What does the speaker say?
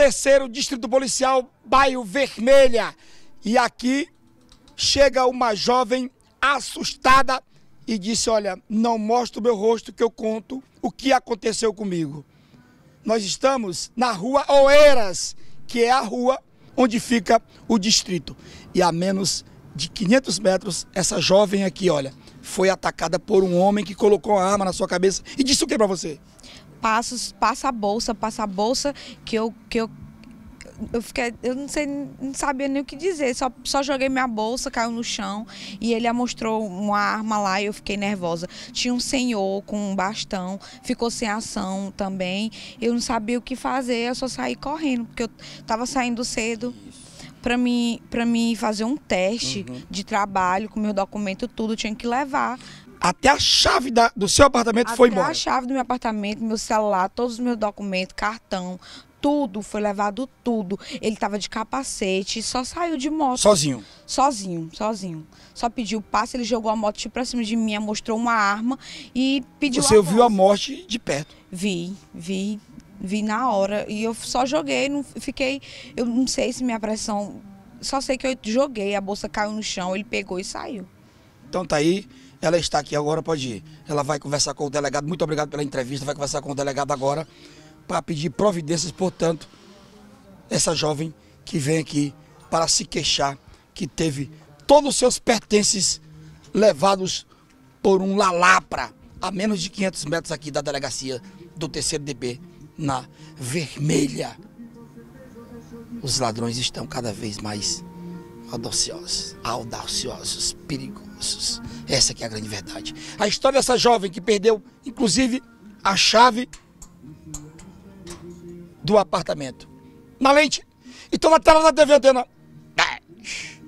terceiro Distrito Policial, bairro Vermelha. E aqui chega uma jovem assustada e disse: Olha, não mostra o meu rosto que eu conto o que aconteceu comigo. Nós estamos na rua Oeiras, que é a rua onde fica o distrito. E a menos de 500 metros, essa jovem aqui, olha, foi atacada por um homem que colocou a arma na sua cabeça e disse o que para você? passos, passa a bolsa, passa a bolsa que eu, que eu eu fiquei, eu não sei, não sabia nem o que dizer, só, só joguei minha bolsa, caiu no chão e ele mostrou uma arma lá e eu fiquei nervosa. Tinha um senhor com um bastão, ficou sem ação também. Eu não sabia o que fazer, eu só saí correndo, porque eu estava saindo cedo para mim, para mim fazer um teste uhum. de trabalho com meu documento tudo, tinha que levar até a chave da, do seu apartamento Até foi embora? Até a chave do meu apartamento, meu celular, todos os meus documentos, cartão, tudo, foi levado tudo. Ele tava de capacete, só saiu de moto. Sozinho? Sozinho, sozinho. Só pediu passe, ele jogou a moto para tipo cima de mim, mostrou uma arma e pediu Você a viu a morte de perto? Vi, vi, vi na hora. E eu só joguei, não fiquei... Eu não sei se minha pressão... Só sei que eu joguei, a bolsa caiu no chão, ele pegou e saiu. Então tá aí... Ela está aqui agora, pode ir. Ela vai conversar com o delegado. Muito obrigado pela entrevista. Vai conversar com o delegado agora para pedir providências, portanto, essa jovem que vem aqui para se queixar que teve todos os seus pertences levados por um lalapra a menos de 500 metros aqui da delegacia do terceiro db na Vermelha. Os ladrões estão cada vez mais audaciosos, audaciosos, perigosos. Essa que é a grande verdade. A história dessa jovem que perdeu, inclusive, a chave do apartamento. Na lente. Então na tela da TV, Antena 10.